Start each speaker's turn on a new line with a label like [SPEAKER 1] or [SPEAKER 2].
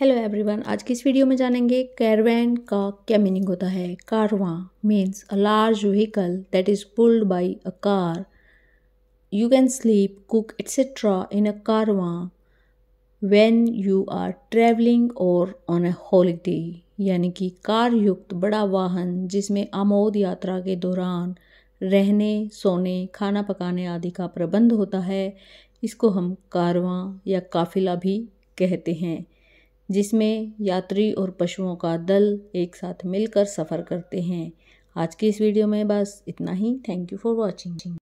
[SPEAKER 1] hello everyone आज की इस वीडियो में जानेंगे कैरवैन का क्या मीनिंग होता है caravan means a large vehicle that is pulled by a car you can sleep cook etcetera in a caravan when you are travelling और ऑन अ हॉलीडे यानी कि कार युक्त बड़ा वाहन जिसमें आमोद यात्रा के दौरान रहने सोने खाना पकाने आदि का प्रबंध होता है इसको हम कारवाँ या काफिला भी कहते हैं जिसमें यात्री और पशुओं का दल एक साथ मिलकर सफ़र करते हैं आज की इस वीडियो में बस इतना ही थैंक यू फॉर वॉचिंग